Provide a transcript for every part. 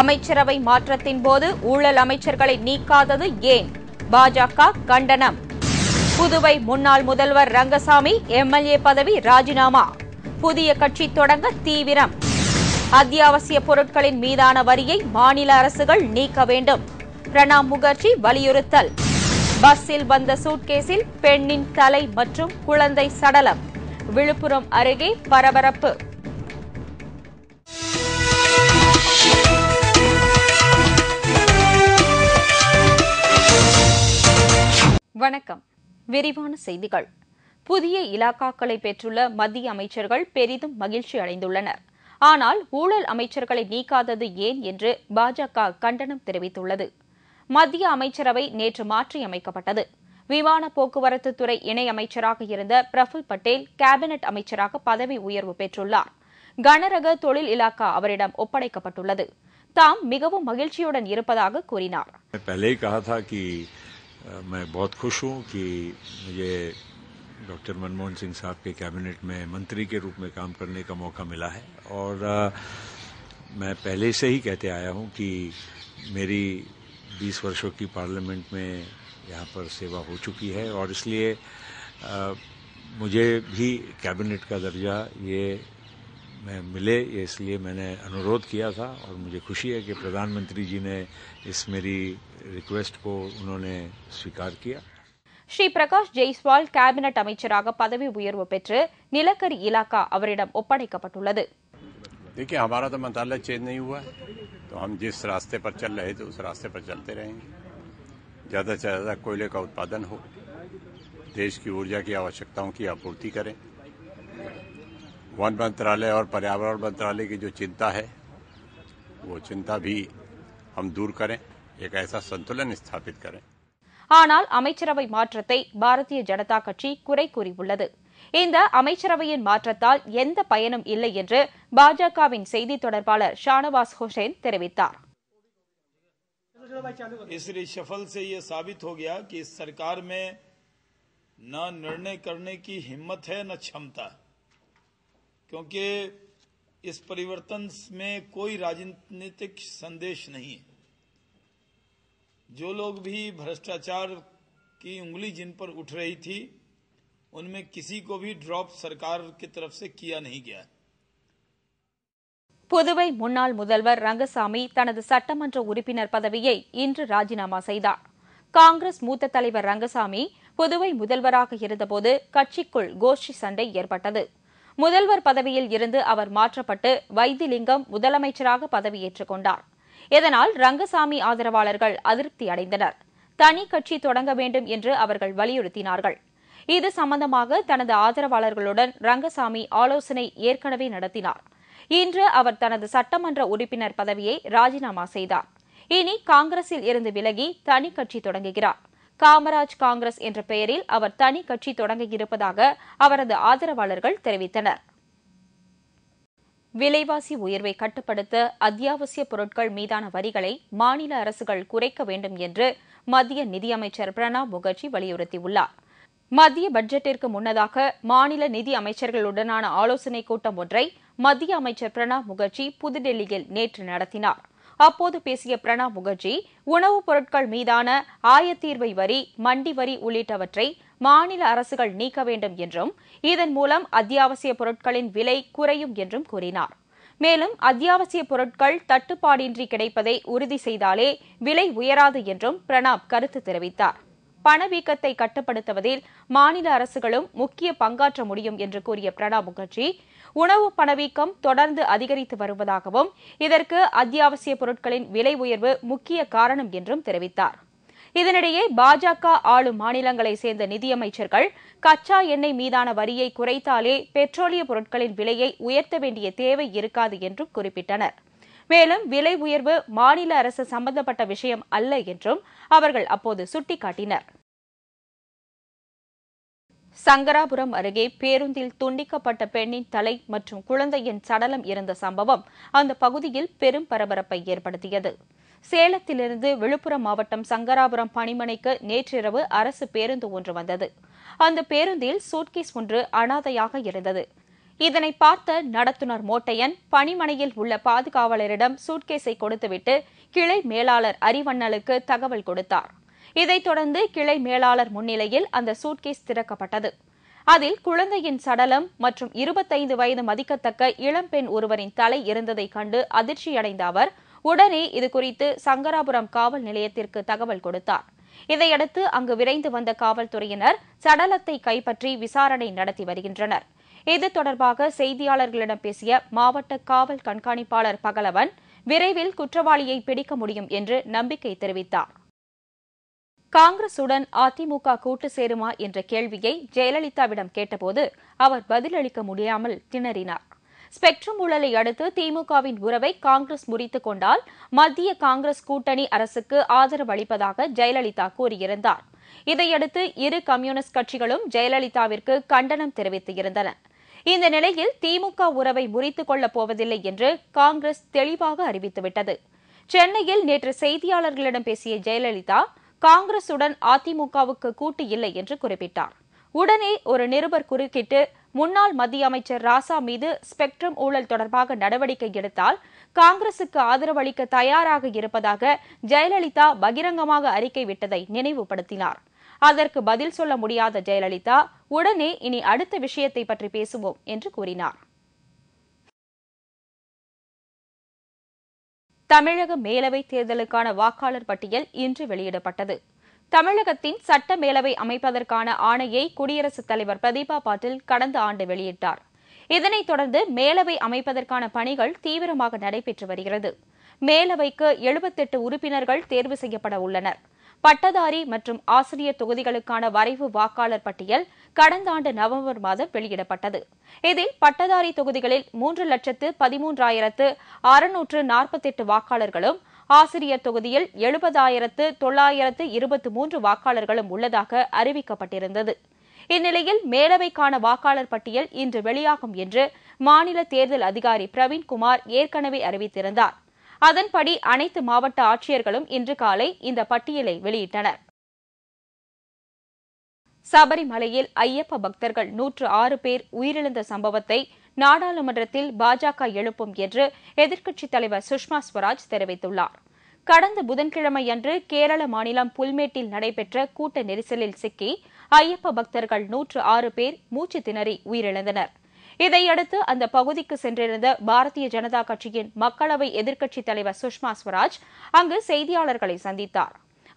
அமைச்சரவை மாற்றத்தின் போது ஊழல் அமைச்சர்களை நீக்காதது ஏன் பாஜக கண்டனம் புதுவை முன்னாள் முதல்வர் ரங்கசாமி எம்எல்ஏ பதவி ராஜினாமா புதிய கட்சி தொடங்க தீவிரம் அத்தியாவசிய பொருட்களின் மீதான வரியை மாநில அரசுகள் நீக்க வேண்டும் பிரணாப் முகர்ஜி வலியுறுத்தல் பஸ்ஸில் வந்த சூட்கேஸில் பெண்ணின் தலை மற்றும் குழந்தை சடலம் விழுப்புரம் அருகே பரபரப்பு வணக்கம் விரிவான செய்திகள் புதிய இலாக்காக்களை பெற்றுள்ள மத்திய அமைச்சர்கள் பெரிதும் மகிழ்ச்சி அடைந்துள்ளனர் ஆனால் ஊழல் அமைச்சர்களை நீக்காதது ஏன் என்று பாஜக கண்டனம் தெரிவித்துள்ளது மத்திய அமைச்சரவை நேற்று மாற்றியமைக்கப்பட்டது விமான போக்குவரத்து துறை இணையமைச்சராக இருந்த பிரஃபுல் பட்டேல் கேபினெட் அமைச்சராக பதவி உயர்வு பெற்றுள்ளார் கனரக தொழில் இலாக்கா அவரிடம் ஒப்படைக்கப்பட்டுள்ளது தாம் மிகவும் மகிழ்ச்சியுடன் இருப்பதாக கூறினார் मैं बहुत खुश हूँ कि मुझे डॉक्टर मनमोहन सिंह साहब के कैबिनेट में मंत्री के रूप में काम करने का मौका मिला है और आ, मैं पहले से ही कहते आया हूँ कि मेरी 20 वर्षों की पार्लियामेंट में यहाँ पर सेवा हो चुकी है और इसलिए आ, मुझे भी कैबिनेट का दर्जा ये में मिले इसलिए मैंने अनुरोध किया था और मुझे खुशी है कि प्रधानमंत्री जी ने इस मेरी रिक्वेस्ट को उन्होंने स्वीकार किया ஸ்ரீ பிரகாஷ் ஜெய்ஸ்வால் கேபினட் அமைச்சராக பதவி உயர்வு பெற்று நிலக்கரி இலாக்கா அவரிடம் ஒப்படைக்கப்பட்டுள்ளது देखिए हमारा तो मंत्रालय चेंज नहीं हुआ है तो हम जिस रास्ते पर चल रहे थे उस रास्ते पर चलते रहेंगे ज़्यादा से ज़्यादा कोयले का उत्पादन हो देश की ऊर्जा की आवश्यकताओं की आपूर्ति करें वन मंत्रालय और पर्यावरण मंत्रालय की जो चिंता है वो चिंता भी हम दूर करें एक ऐसा संतुलन स्थापित करें ஆனால் அமைச்சரவை மாற்றத்தை பாரதிய ஜனதா கட்சி குறை கூறியுள்ளது இந்த அமைச்சரவையின் மாற்றத்தால் எந்த பயனும் இல்லை என்று பாஜகவின் செய்தி தொடர்பாளர் ஷானவாஸ் தெரிவித்தார் से यह साबित हो गया कि इस सरकार में न निर्णय करने की हिम्मत है न क्षमता है क्योंकि इस परिवर्तन में कोई राजनीतिक संदेश नहीं है जो लोग भी भ्रष्टाचार की उंगली जिन पर उठ रही थी उनमें किसी को भी ड्रॉप सरकार की तरफ से किया नहीं गया புதுவை முன்னாள் முதல்வர் ரங்கசாமி தனது சட்டமன்ற உறுப்பினர் பதவியை இன்று ராஜினாமா செய்தார் காங்கிரஸ் மூத்த தலைவர் ரங்கசாமி புதுவை முதல்வராக இருந்தபோது கட்சிக்குள் கோஷ்டி சண்டை ஏற்பட்டது முதல்வர் பதவியில் இருந்து அவர் மாற்றப்பட்டு வைத்திலிங்கம் முதலமைச்சராக பதவியேற்றுக் கொண்டார் இதனால் ரங்கசாமி ஆதரவாளர்கள் அதிருப்தி அடைந்தனர் தனி கட்சி தொடங்க வேண்டும் என்று அவர்கள் வலியுறுத்தினார்கள் இது சம்பந்தமாக தனது ஆதரவாளர்களுடன் ரங்கசாமி ஆலோசனை ஏற்கனவே நடத்தினார் இன்று அவர் தனது சட்டமன்ற உறுப்பினர் பதவியை ராஜினாமா செய்தார் இனி காங்கிரஸில் இருந்து விலகி தனி கட்சி தொடங்குகிறார் காமராஜ் காங்கிரஸ் என்ற பெயரில் அவர் தனி கட்சி தொடங்கியிருப்பதாக அவரது ஆதரவாளர்கள் தெரிவித்தனர் விலைவாசி உயர்வை கட்டுப்படுத்த அத்தியாவசிய பொருட்கள் மீதான வரிகளை மாநில அரசுகள் குறைக்க வேண்டும் என்று மத்திய நிதியமைச்சர் பிரணாப் முகர்ஜி வலியுறுத்தியுள்ளார் மத்திய பட்ஜெட்டிற்கு முன்னதாக மாநில நிதி அமைச்சர்களுடனான ஆலோசனைக் கூட்டம் ஒன்றை மத்திய அமைச்சர் பிரணாப் முகர்ஜி புதுடெல்லியில் நேற்று நடத்தினாா் அப்போது பேசிய பிரணாப் முகர்ஜி உணவுப் பொருட்கள் மீதான ஆயத்தீர்வை வரி மண்டி வரி உள்ளிட்டவற்றை மாநில அரசுகள் நீக்க வேண்டும் என்றும் இதன் மூலம் அத்தியாவசிய பொருட்களின் விலை குறையும் என்றும் கூறினார் மேலும் அத்தியாவசிய பொருட்கள் தட்டுப்பாடின்றி கிடைப்பதை உறுதி செய்தாலே விலை உயராது என்றும் பிரணாப் கருத்து தெரிவித்தார் பணவீக்கத்தை கட்டுப்படுத்துவதில் மாநில அரசுகளும் முக்கிய பங்காற்ற முடியும் என்று கூறிய பிரணாப் முகர்ஜி உணவு பணவீக்கம் தொடர்ந்து அதிகரித்து வருவதாகவும் இதற்கு அத்தியாவசிய பொருட்களின் விலை உயர்வு முக்கிய காரணம் என்றும் தெரிவித்தார் இதனிடையே பாஜக ஆளும் மாநிலங்களை சேர்ந்த நிதியமைச்சர்கள் கச்சா எண்ணெய் மீதான வரியை குறைத்தாலே பெட்ரோலிய பொருட்களின் விலையை உயர்த்த வேண்டிய தேவை இருக்காது என்றும் குறிப்பிட்டனர் மேலும் விலை உயர்வு மாநில அரசு சம்பந்தப்பட்ட விஷயம் அல்ல என்றும் அவர்கள் அப்போது சுட்டிக்காட்டினர் சங்கராபுரம் அருகே பேருந்தில் துண்டிக்கப்பட்ட பெண்ணின் தலை மற்றும் குழந்தையின் சடலம் இருந்த சம்பவம் அந்த பகுதியில் பெரும் பரபரப்பை ஏற்படுத்தியது சேலத்திலிருந்து விழுப்புரம் மாவட்டம் சங்கராபுரம் பணிமனைக்கு நேற்றிரவு அரசு பேருந்து ஒன்று வந்தது அந்த பேருந்தில் சூட்கேஸ் ஒன்று அனாதையாக இருந்தது இதனை பார்த்த நடத்துனர் மோட்டையன் பணிமனையில் உள்ள பாதுகாவலரிடம் சூட்கேஸை கொடுத்துவிட்டு கிளை மேலாளர் அரிவண்ணலுக்கு தகவல் கொடுத்தார் இதைத் தொடர்ந்து கிளை மேலாளர் முன்னிலையில் அந்த சூட்கேஸ் திறக்கப்பட்டது அதில் குழந்தையின் சடலம் மற்றும் இருபத்தைந்து வயது மதிக்கத்தக்க இளம்பெண் ஒருவரின் தலை இருந்ததைக் கண்டு அதிர்ச்சியடைந்த அவர் உடனே இது குறித்து சங்கராபுரம் காவல் நிலையத்திற்கு தகவல் கொடுத்தார் இதையடுத்து அங்கு விரைந்து வந்த காவல்துறையினர் சடலத்தை கைப்பற்றி விசாரணை நடத்தி வருகின்றனர் இது தொடர்பாக செய்தியாளர்களிடம் பேசிய மாவட்ட காவல் கண்காணிப்பாளர் பகலவன் விரைவில் குற்றவாளியை பிடிக்க முடியும் என்று நம்பிக்கை தெரிவித்தார் காங்கிரசுடன் அதிமுக கூட்டு சேருமா என்ற கேள்வியை ஜெயலலிதாவிடம் கேட்டபோது அவர் பதிலளிக்க முடியாமல் திணறினார் ஸ்பெக்ட்ரம் ஊழலை அடுத்து திமுகவின் உறவை காங்கிரஸ் முறித்துக் கொண்டால் மத்திய காங்கிரஸ் கூட்டணி அரசுக்கு ஆதரவு அளிப்பதாக ஜெயலலிதா கூறியிருந்தார் இதையடுத்து இரு கம்யூனிஸ்ட் கட்சிகளும் ஜெயலலிதாவிற்கு கண்டனம் தெரிவித்து இருந்தன இந்த நிலையில் திமுக உறவை முறித்துக் கொள்ளப் போவதில்லை என்று காங்கிரஸ் தெளிவாக அறிவித்துவிட்டது சென்னையில் நேற்று செய்தியாளர்களிடம் பேசிய ஜெயலலிதா காங்கிரசுடன் அதிமுகவுக்கு கூட்டு இல்லை என்று குறிப்பிட்டார் உடனே ஒரு நிருபர் குறுக்கிட்டு முன்னாள் மத்திய அமைச்சர் ராசா மீது ஸ்பெக்ட்ரம் ஊழல் தொடர்பாக நடவடிக்கை எடுத்தால் காங்கிரசுக்கு ஆதரவளிக்க தயாராக இருப்பதாக ஜெயலலிதா பகிரங்கமாக அறிக்கை விட்டதை நினைவுபடுத்தினார் அதற்கு பதில் சொல்ல முடியாத ஜெயலலிதா உடனே இனி அடுத்த விஷயத்தை பற்றி பேசுவோம் என்று கூறினார் தமிழக மேலவை தேர்தலுக்கான வாக்காளர் பட்டியல் இன்று வெளியிடப்பட்டது தமிழகத்தின் சட்ட மேலவை அமைப்பதற்கான ஆணையை குடியரசுத் தலைவர் பிரதீபா பாட்டீல் கடந்த ஆண்டு வெளியிட்டார் இதனைத் தொடர்ந்து மேலவை அமைப்பதற்கான பணிகள் தீவிரமாக நடைபெற்று வருகிறது மேலவைக்கு எழுபத்தெட்டு உறுப்பினர்கள் தேர்வு செய்யப்பட உள்ளனா் பட்டதாரி மற்றும் ஆசிரியர் தொகுதிகளுக்கான வரைவு வாக்காளர் பட்டியல் கடந்த ஆண்டு நவம்பர் மாதம் வெளியிடப்பட்டது இதில் பட்டதாரி தொகுதிகளில் மூன்று லட்சத்து பதிமூன்றாயிரத்து அறுநூற்று நாற்பத்தெட்டு வாக்காளர்களும் ஆசிரியர் தொகுதியில் எழுபதாயிரத்து தொள்ளாயிரத்து இருபத்தி மூன்று வாக்காளர்களும் உள்ளதாக அறிவிக்கப்பட்டிருந்தது இந்நிலையில் மேலவைக்கான வாக்காளர் பட்டியல் இன்று வெளியாகும் என்று மாநில தேர்தல் அதிகாரி பிரவீன்குமார் ஏற்கனவே அறிவித்திருந்தார் அதன்படி அனைத்து மாவட்ட ஆட்சியர்களும் இன்று காலை இந்த பட்டியலை வெளியிட்டனர் சபரிமலையில் ஐயப்ப பக்தர்கள் நூற்று ஆறு பேர் உயிரிழந்த சம்பவத்தை நாடாளுமன்றத்தில் பாஜக எழுப்பும் என்று எதிர்க்கட்சித் தலைவர் சுஷ்மா ஸ்வராஜ் தெரிவித்துள்ளார் கடந்த புதன்கிழமையன்று கேரள மாநிலம் புல்மேட்டில் நடைபெற்ற கூட்ட நெரிசலில் சிக்கி ஐயப்ப பக்தர்கள் நூற்று ஆறு பேர் மூச்சு திணறி உயிரிழந்தனா் இதையடுத்து அந்த பகுதிக்கு சென்றிருந்த பாரதிய ஜனதா கட்சியின் மக்களவை எதிர்க்கட்சித் தலைவர் சுஷ்மா ஸ்வராஜ் அங்கு செய்தியாளர்களை சந்தித்தார்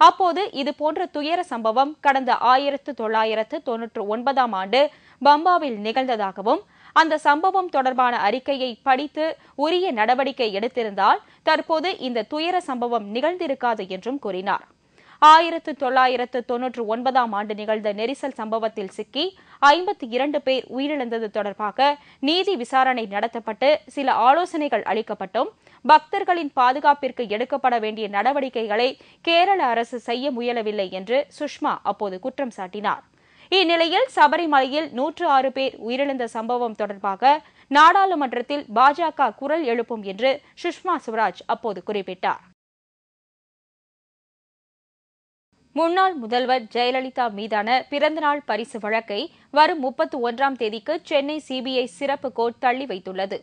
அப்போது இதுபோன்ற துயர சம்பவம் கடந்த ஆயிரத்து தொள்ளாயிரத்து தொன்னூற்று ஒன்பதாம் ஆண்டு பம்பாவில் நிகழ்ந்ததாகவும் அந்த சம்பவம் தொடர்பான அறிக்கையை படித்து உரிய நடவடிக்கை எடுத்திருந்தால் தற்போது இந்த துயர சம்பவம் நிகழ்ந்திருக்காது என்றும் கூறினார் ஆயிரத்து தொள்ளாயிரத்து தொன்னூற்று ஒன்பதாம் ஆண்டு நிகழ்ந்த நெரிசல் சம்பவத்தில் சிக்கி ஐம்பத்தி இரண்டு பேர் உயிரிழந்தது தொடர்பாக நீதி விசாரணை நடத்தப்பட்டு சில ஆலோசனைகள் அளிக்கப்பட்டும் பக்தர்களின் பாதுகாப்பிற்கு எடுக்கப்பட வேண்டிய நடவடிக்கைகளை கேரள அரசு செய்ய முயலவில்லை என்று சுஷ்மா அப்போது குற்றம் சாட்டினார் இந்நிலையில் சபரிமலையில் நூற்று ஆறு பேர் உயிரிழந்த சம்பவம் தொடர்பாக நாடாளுமன்றத்தில் பாஜக குரல் எழுப்பும் என்று சுஷ்மா சுவராஜ் அப்போது குறிப்பிட்டார் முன்னாள் முதல்வர் ஜெயலலிதா மீதான பிறந்தநாள் பரிசு வழக்கை வரும் முப்பத்தி ஒன்றாம் தேதிக்கு சென்னை சிபிஐ சிறப்பு கோர்ட் தள்ளி வைத்துள்ளது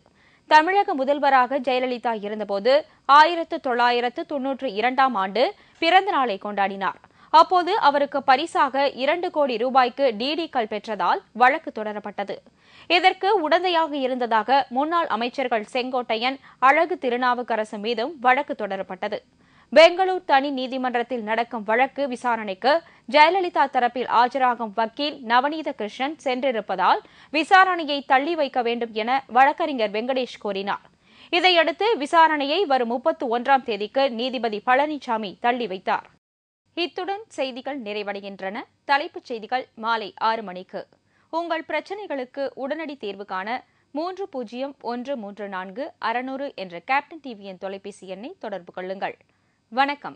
தமிழக முதல்வராக ஜெயலலிதா இருந்தபோது ஆயிரத்து தொள்ளாயிரத்து தொன்னூற்று இரண்டாம் ஆண்டு பிறந்தநாளை கொண்டாடினார் அப்போது அவருக்கு பரிசாக இரண்டு கோடி ரூபாய்க்கு டிடி கல் பெற்றதால் வழக்கு தொடரப்பட்டது இதற்கு உடந்தையாக இருந்ததாக முன்னாள் அமைச்சர்கள் செங்கோட்டையன் அழகு திருநாவுக்கரசு மீதும் வழக்கு தொடரப்பட்டது பெங்களூர் தனி நீதிமன்றத்தில் நடக்கும் வழக்கு விசாரணைக்கு ஜெயலலிதா தரப்பில் ஆஜராகும் வக்கீல் நவநீத கிருஷ்ணன் சென்றிருப்பதால் விசாரணையை தள்ளி வைக்க வேண்டும் என வழக்கறிஞர் வெங்கடேஷ் கூறினார் இதையடுத்து விசாரணையை வரும் முப்பத்தி ஒன்றாம் தேதிக்கு நீதிபதி பழனிசாமி தள்ளி வைத்தார் இத்துடன் செய்திகள் நிறைவடைகின்றன தலைப்புச் செய்திகள் மாலை ஆறு மணிக்கு உங்கள் பிரச்சினைகளுக்கு உடனடி தீர்வு காண மூன்று பூஜ்ஜியம் ஒன்று மூன்று நான்கு அறநூறு என்ற கேப்டன் டிவியின் தொலைபேசி எண்ணை தொடர்பு கொள்ளுங்கள் வணக்கம்